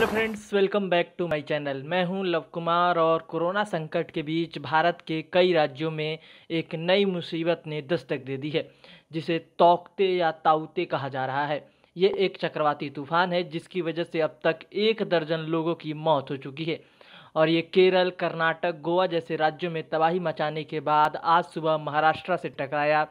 hello friends welcome back to my channel मैं हूं love Kumar और कोरोना संकट के बीच भारत के कई राज्यों में एक नई मुसीबत ने दस्तक दे दी है जिसे तोकते या ताउते कहा जा रहा है ये एक चक्रवाती तूफान है जिसकी वजह से अब तक एक दर्जन लोगों की मौत हो चुकी है और ये केरल कर्नाटक गोवा जैसे राज्यों में तबाही मचाने के बाद आज सुबह महाराष्ट्र से टकराया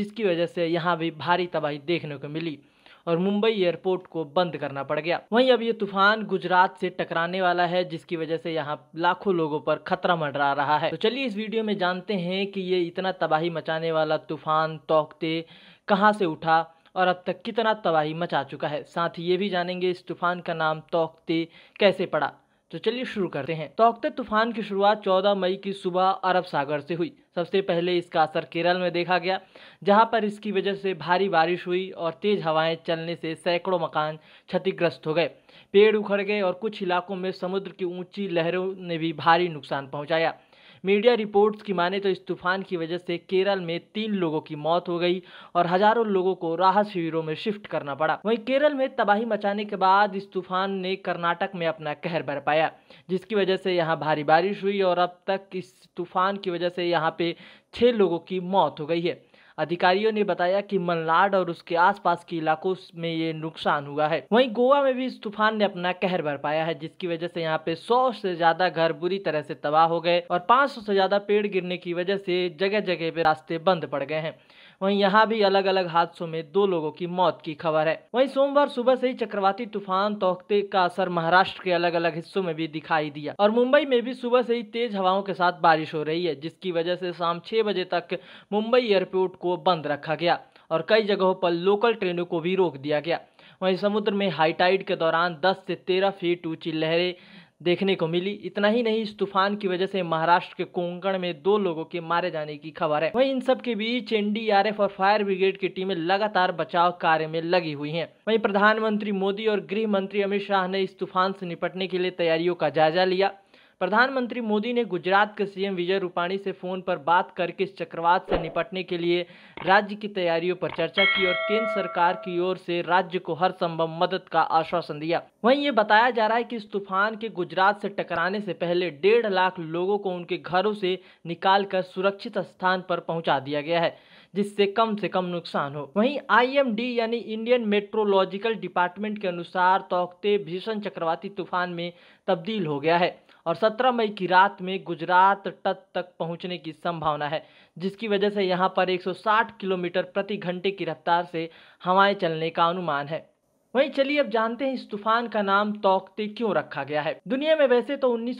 जिसकी वजह से यहाँ भी भारी तबाही देखने को मिली और मुंबई एयरपोर्ट को बंद करना पड़ गया वहीं अब ये तूफान गुजरात से टकराने वाला है जिसकी वजह से यहाँ लाखों लोगों पर खतरा मंडरा रहा है तो चलिए इस वीडियो में जानते हैं कि ये इतना तबाही मचाने वाला तूफान तोकते कहाँ से उठा और अब तक कितना तबाही मचा चुका है साथ ही ये भी जानेंगे इस तूफान का नाम तोकते कैसे पड़ा तो चलिए शुरू करते हैं तोकते तूफान की शुरुआत 14 मई की सुबह अरब सागर से हुई सबसे पहले इसका असर केरल में देखा गया जहां पर इसकी वजह से भारी बारिश हुई और तेज़ हवाएं चलने से सैकड़ों मकान क्षतिग्रस्त हो गए पेड़ उखड़ गए और कुछ इलाकों में समुद्र की ऊंची लहरों ने भी भारी नुकसान पहुंचाया मीडिया रिपोर्ट्स की माने तो इस तूफान की वजह से केरल में तीन लोगों की मौत हो गई और हजारों लोगों को राहत शिविरों में शिफ्ट करना पड़ा वहीं केरल में तबाही मचाने के बाद इस तूफान ने कर्नाटक में अपना कहर बरपाया जिसकी वजह से यहाँ भारी बारिश हुई और अब तक इस तूफान की वजह से यहाँ पे छः लोगों की मौत हो गई है अधिकारियों ने बताया कि मनलाड और उसके आसपास के इलाकों में ये नुकसान हुआ है वहीं गोवा में भी इस तूफान ने अपना कहर भर पाया है जिसकी वजह से यहाँ पे सौ से ज्यादा घर बुरी तरह से तबाह हो गए और 500 से ज्यादा पेड़ गिरने की वजह से जगह जगह पे रास्ते बंद पड़ गए हैं वहीं यहाँ भी अलग अलग हादसों में दो लोगों की मौत की खबर है वहीं सोमवार सुबह से ही चक्रवाती तूफान तोहते का असर महाराष्ट्र के अलग अलग हिस्सों में भी दिखाई दिया और मुंबई में भी सुबह से ही तेज हवाओं के साथ बारिश हो रही है जिसकी वजह से शाम छह बजे तक मुंबई एयरपोर्ट को बंद रखा गया और कई जगहों पर लोकल ट्रेनों को भी रोक दिया गया वहीं समुद्र में हाईटाइड के दौरान 10 से 13 फीट ऊंची लहरें देखने को मिली इतना ही नहीं इस तूफान की वजह से महाराष्ट्र के कोंकण में दो लोगों के मारे जाने की खबर है वहीं इन सब के बीच एनडीआरएफ और फायर ब्रिगेड की टीमें लगातार बचाव कार्य में लगी हुई हैं वहीं प्रधानमंत्री मोदी और गृह मंत्री अमित शाह ने इस तूफान से निपटने के लिए तैयारियों का जायजा लिया प्रधानमंत्री मोदी ने गुजरात के सीएम विजय रूपाणी से फ़ोन पर बात करके इस चक्रवात से निपटने के लिए राज्य की तैयारियों पर चर्चा की और केंद्र सरकार की ओर से राज्य को हर संभव मदद का आश्वासन दिया वहीं ये बताया जा रहा है कि इस तूफान के गुजरात से टकराने से पहले डेढ़ लाख लोगों को उनके घरों से निकालकर सुरक्षित स्थान पर पहुंचा दिया गया है जिससे कम से कम नुकसान हो वहीं आईएमडी यानी इंडियन मेट्रोलॉजिकल डिपार्टमेंट के अनुसार तोकते भीषण चक्रवाती तूफान में तब्दील हो गया है और 17 मई की रात में गुजरात तट तक पहुंचने की संभावना है जिसकी वजह से यहां पर 160 किलोमीटर प्रति घंटे की रफ्तार से हवाएं चलने का अनुमान है वहीं चलिए अब जानते हैं इस तूफान का नाम तोकते क्यों रखा गया है दुनिया में वैसे तो उन्नीस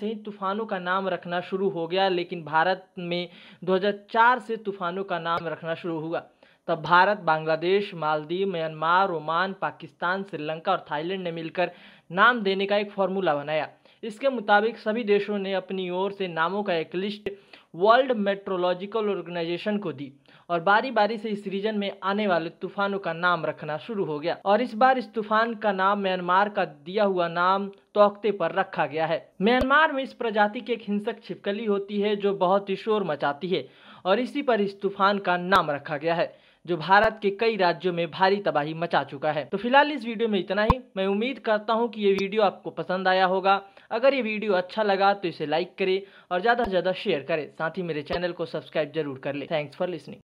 से ही तूफानों का नाम रखना शुरू हो गया लेकिन भारत में 2004 से तूफानों का नाम रखना शुरू हुआ तब भारत बांग्लादेश मालदीव म्यांमार ओमान पाकिस्तान श्रीलंका और थाईलैंड ने मिलकर नाम देने का एक फॉर्मूला बनाया इसके मुताबिक सभी देशों ने अपनी ओर से नामों का एक लिस्ट वर्ल्ड मेट्रोलॉजिकल ऑर्गेनाइजेशन को दी और बारी बारी से इस रीजन में आने वाले तूफानों का नाम रखना शुरू हो गया और इस बार इस तूफान का नाम म्यांमार का दिया हुआ नाम तोकते पर रखा गया है म्यांमार में इस प्रजाति की एक हिंसक छिपकली होती है जो बहुत ही शोर मचाती है और इसी पर इस तूफान का नाम रखा गया है जो भारत के कई राज्यों में भारी तबाही मचा चुका है तो फिलहाल इस वीडियो में इतना ही मैं उम्मीद करता हूँ कि ये वीडियो आपको पसंद आया होगा अगर ये वीडियो अच्छा लगा तो इसे लाइक करें और ज़्यादा से ज़्यादा शेयर करें साथ ही मेरे चैनल को सब्सक्राइब जरूर कर लें थैंक्स फॉर लिसनिंग